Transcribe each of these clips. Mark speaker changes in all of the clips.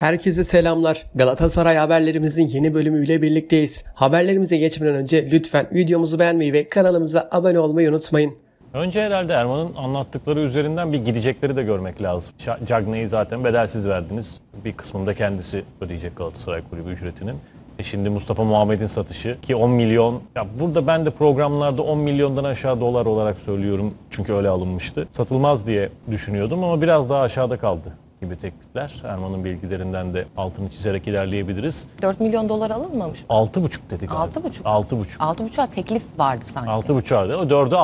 Speaker 1: Herkese selamlar. Galatasaray haberlerimizin yeni bölümüyle birlikteyiz. Haberlerimize geçmeden önce lütfen videomuzu beğenmeyi ve kanalımıza abone olmayı unutmayın.
Speaker 2: Önce herhalde Erman'ın anlattıkları üzerinden bir gidecekleri de görmek lazım. Cagney'i zaten bedelsiz verdiniz. Bir kısmında kendisi ödeyecek Galatasaray Kulübü ücretinin. E şimdi Mustafa Muhammed'in satışı ki 10 milyon. Ya burada ben de programlarda 10 milyondan aşağı dolar olarak söylüyorum. Çünkü öyle alınmıştı. Satılmaz diye düşünüyordum ama biraz daha aşağıda kaldı gibi teklifler. Erman'ın bilgilerinden de altını çizerek ilerleyebiliriz. 4 milyon dolar alınmamış mı? 6,5 dedi galiba. buçuk. 6,5.
Speaker 1: 6,5'a teklif vardı sanki.
Speaker 2: 6,5'a. O 4'ü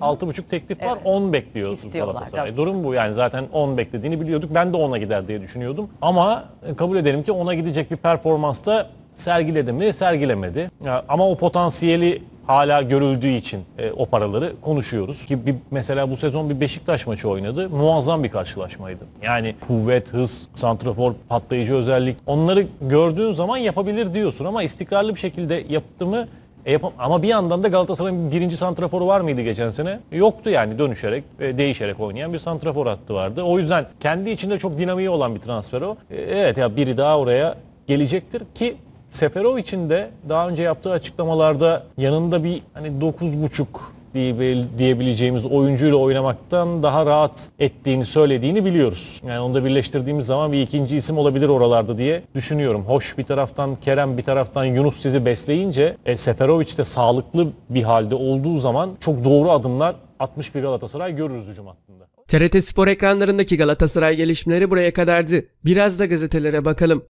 Speaker 2: aldı. buçuk teklif var. Evet. 10 bekliyor İstiyorlar, Durum bu yani zaten 10 beklediğini biliyorduk. Ben de 10'a gider diye düşünüyordum. Ama e, kabul edelim ki 10'a gidecek bir performansta sergiledi mi sergilemedi. Ama o potansiyeli hala görüldüğü için e, o paraları konuşuyoruz. Ki bir, mesela bu sezon bir Beşiktaş maçı oynadı. Muazzam bir karşılaşmaydı. Yani kuvvet, hız, santrafor, patlayıcı özellik onları gördüğün zaman yapabilir diyorsun ama istikrarlı bir şekilde yaptı mı e yapam ama bir yandan da Galatasaray'ın birinci santraforu var mıydı geçen sene? Yoktu yani dönüşerek, e, değişerek oynayan bir santrafor hattı vardı. O yüzden kendi içinde çok dinamiği olan bir transfer o. E, evet ya biri daha oraya gelecektir ki Seferov için de daha önce yaptığı açıklamalarda yanında bir hani 9.5 diye, diyebileceğimiz oyuncuyla oynamaktan daha rahat ettiğini söylediğini biliyoruz. Yani onu da birleştirdiğimiz zaman bir ikinci isim olabilir oralarda diye düşünüyorum. Hoş bir taraftan Kerem bir taraftan Yunus sizi besleyince e, Seferovic
Speaker 1: de sağlıklı bir halde olduğu zaman çok doğru adımlar 61 Galatasaray görürüz hücum hattında. TRT Spor ekranlarındaki Galatasaray gelişmeleri buraya kadardı. Biraz da gazetelere bakalım.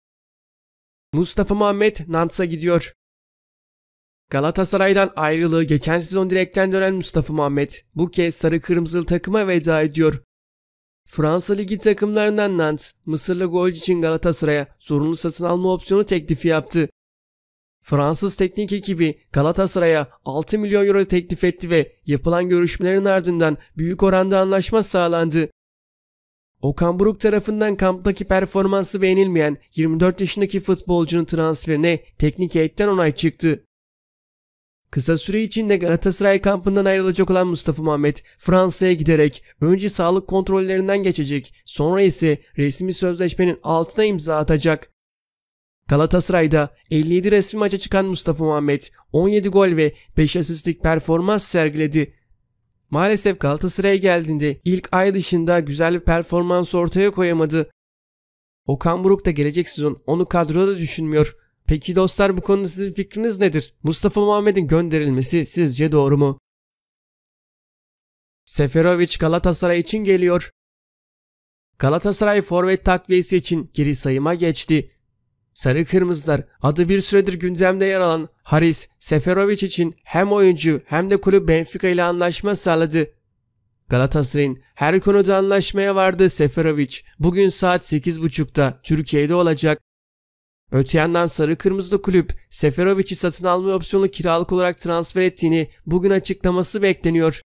Speaker 1: Mustafa Muhammed Nantes'a gidiyor. Galatasaray'dan ayrılığı geçen sezon direkten dönen Mustafa Muhammed bu kez sarı kırmızılı takıma veda ediyor. Fransa Ligi takımlarından Nantes, Mısırlı golcü için Galatasaray'a zorunlu satın alma opsiyonu teklifi yaptı. Fransız teknik ekibi Galatasaray'a 6 milyon euro teklif etti ve yapılan görüşmelerin ardından büyük oranda anlaşma sağlandı. Okan Buruk tarafından kamptaki performansı beğenilmeyen 24 yaşındaki futbolcunun transferine teknik heyetten onay çıktı. Kısa süre içinde Galatasaray kampından ayrılacak olan Mustafa Mehmet Fransa'ya giderek önce sağlık kontrollerinden geçecek sonra ise resmi sözleşmenin altına imza atacak. Galatasaray'da 57 resmi maça çıkan Mustafa Mehmet 17 gol ve 5 asistlik performans sergiledi. Maalesef Galatasaray'a geldiğinde ilk ay dışında güzel bir performans ortaya koyamadı. Okan Buruk da gelecek sezon onu kadroda düşünmüyor. Peki dostlar bu konuda sizin fikriniz nedir? Mustafa Muhammed'in gönderilmesi sizce doğru mu? Seferovic Galatasaray için geliyor. Galatasaray forvet takviyesi için geri sayıma geçti. Sarı Kırmızılar adı bir süredir gündemde yer alan Haris Seferovic için hem oyuncu hem de kulüp Benfica ile anlaşma sağladı. Galatasaray'ın her konuda anlaşmaya vardı Seferovic bugün saat 8.30'da Türkiye'de olacak. Öte yandan Sarı Kırmızılı Kulüp Seferovic'i satın alma opsiyonu kiralık olarak transfer ettiğini bugün açıklaması bekleniyor.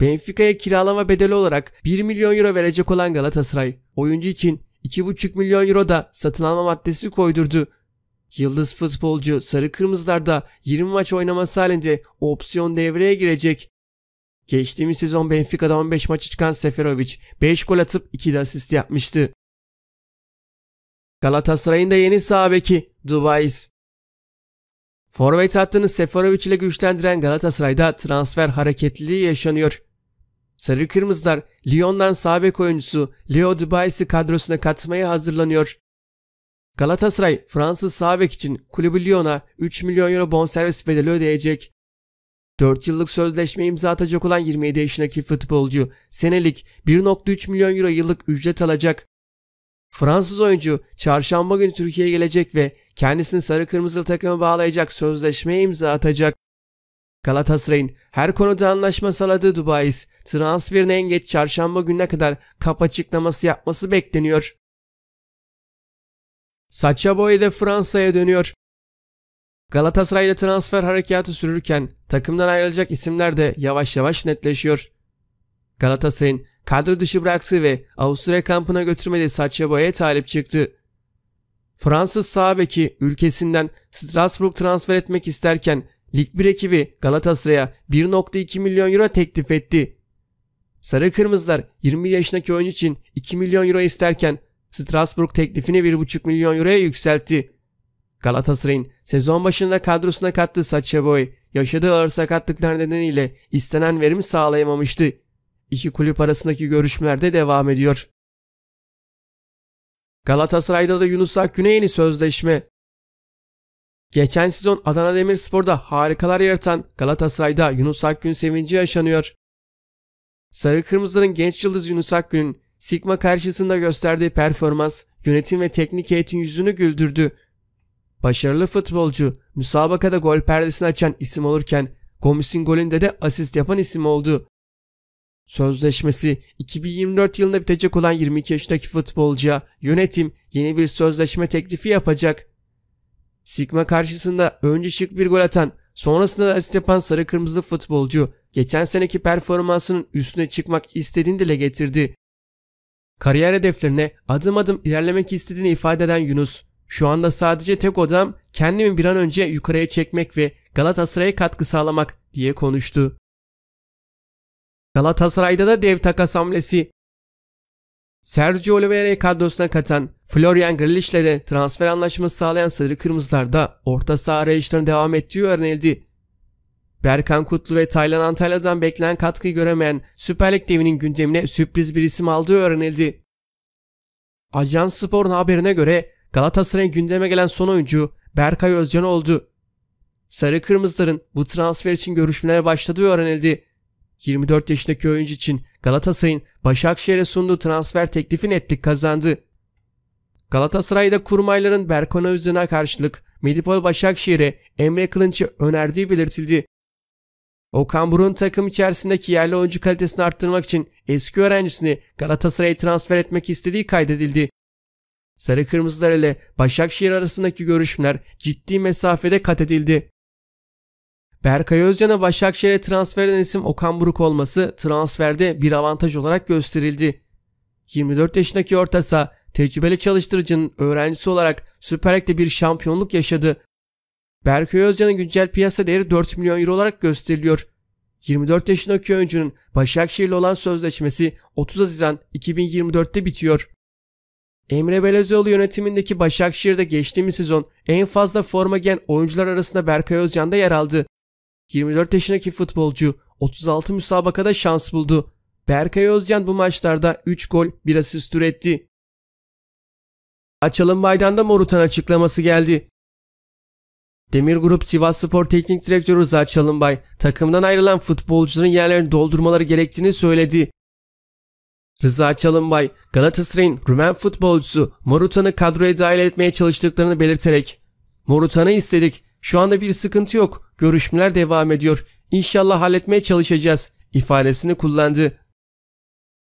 Speaker 1: Benfica'ya kiralama bedeli olarak 1 milyon euro verecek olan Galatasaray, oyuncu için 2,5 milyon euro da satın alma maddesi koydurdu. Yıldız futbolcu sarı kırmızılarda 20 maç oynaması halinde opsiyon devreye girecek. Geçtiğimiz sezon Benfica'da 15 maçı çıkan Seferovic 5 gol atıp 2 de asist yapmıştı. Galatasaray'ın da yeni sağ beki Dubais. Forvet hattını Seferovic ile güçlendiren Galatasaray'da transfer hareketliliği yaşanıyor. Sarı Kırmızılar Lyon'dan sağ oyuncusu Leo Dubais'i kadrosuna katmaya hazırlanıyor. Galatasaray Fransız sağ için kulübü Lyon'a 3 milyon euro bonservis bedeli ödeyecek. 4 yıllık sözleşme imza atacak olan 27 yaşındaki futbolcu senelik 1.3 milyon euro yıllık ücret alacak. Fransız oyuncu çarşamba günü Türkiye'ye gelecek ve kendisini sarı Kırmızı takıma bağlayacak sözleşmeye imza atacak. Galatasaray'ın her konuda anlaşma saladığı Dubais, transferini en geç çarşamba gününe kadar kap açıklaması yapması bekleniyor. Sacha Boey de Fransa'ya dönüyor. Galatasaray'da transfer harekatı sürürken takımdan ayrılacak isimler de yavaş yavaş netleşiyor. Galatasaray'ın kadro dışı bıraktığı ve Avusturya kampına götürmediği Sacha Boey'e talip çıktı. Fransız sağ beki ülkesinden Strasbourg transfer etmek isterken Lig 1 ekibi Galatasaray'a 1.2 milyon euro teklif etti. Sarı Kırmızılar 20 yaşındaki oyuncu için 2 milyon euro isterken Strasbourg teklifini 1.5 milyon euroya yükseltti. Galatasaray'ın sezon başında kadrosuna kattığı Saçaboy yaşadığı ağır sakatlıklar nedeniyle istenen verimi sağlayamamıştı. İki kulüp arasındaki görüşmeler de devam ediyor. Galatasaray'da da Yunus Akgün'e yeni sözleşme. Geçen sezon Adana Demirspor'da harikalar yaratan Galatasaray'da Yunus Akgün sevinci yaşanıyor. Sarı Kırmızıların genç yıldız Yunus Akgün'ün Sigma karşısında gösterdiği performans yönetim ve teknik heyetin yüzünü güldürdü. Başarılı futbolcu müsabakada gol perdesini açan isim olurken Gomis'in golünde de asist yapan isim oldu. Sözleşmesi 2024 yılında bitecek olan 22 yaşındaki futbolcuya yönetim yeni bir sözleşme teklifi yapacak. Sigma karşısında önce şık bir gol atan, sonrasında da Stepan sarı kırmızı futbolcu geçen seneki performansının üstüne çıkmak istediğini dile getirdi. Kariyer hedeflerine adım adım ilerlemek istediğini ifade eden Yunus, şu anda sadece tek odam kendimi bir an önce yukarıya çekmek ve Galatasaray'a katkı sağlamak diye konuştu. Galatasaray'da da dev takas hamlesi Sergio Oliveira'yı kadrosuna katan Florian Grealish ile de transfer anlaşması sağlayan Sarı Kırmızılar da orta saha arayışlarına devam ettiği öğrenildi. Berkan Kutlu ve Taylan Antalya'dan beklenen katkıyı göremeyen Süper Lig devinin gündemine sürpriz bir isim aldığı öğrenildi. Ajans Spor'un haberine göre Galatasaray'ın gündeme gelen son oyuncu Berkay Özcan oldu. Sarı Kırmızıların bu transfer için görüşmelere başladığı öğrenildi. 24 yaşındaki oyuncu için Galatasaray'ın Başakşehir'e sunduğu transfer teklifini ettik kazandı. Galatasaray'da kurmayların Berkona Özden'e karşılık Medipol Başakşehir'e Emre Kılınç'ı önerdiği belirtildi. Okan Burun takım içerisindeki yerli oyuncu kalitesini arttırmak için eski öğrencisini Galatasaray'a transfer etmek istediği kaydedildi. Sarı Kırmızılar ile Başakşehir arasındaki görüşmeler ciddi mesafede kat edildi. Berkay Özcan'a Başakşehir'e transfer eden isim Okan Buruk olması transferde bir avantaj olarak gösterildi. 24 yaşındaki orta saha tecrübeli çalıştırıcının öğrencisi olarak Süper Lig'de bir şampiyonluk yaşadı. Berkay Özcan'ın güncel piyasa değeri 4 milyon euro olarak gösteriliyor. 24 yaşındaki oyuncunun Başakşehir'le olan sözleşmesi 30 Haziran 2024'te bitiyor. Emre Belezoğlu yönetimindeki Başakşehir'de geçtiğimiz sezon en fazla forma giyen oyuncular arasında Berkay Özcan da yer aldı. 24 yaşındaki futbolcu 36 müsabakada şans buldu. Berkay Özcan bu maçlarda 3 gol 1 asist üretti. Açalım Baydan'da Morutan açıklaması geldi. Demir Grup Sivas Spor Teknik Direktörü Rıza Çalınbay, takımdan ayrılan futbolcuların yerlerini doldurmaları gerektiğini söyledi. Rıza Çalınbay, Galatasaray'ın Rumen futbolcusu Morutan'ı kadroya dahil etmeye çalıştıklarını belirterek, Morutan'ı istedik, şu anda bir sıkıntı yok. Görüşmeler devam ediyor. İnşallah halletmeye çalışacağız ifadesini kullandı.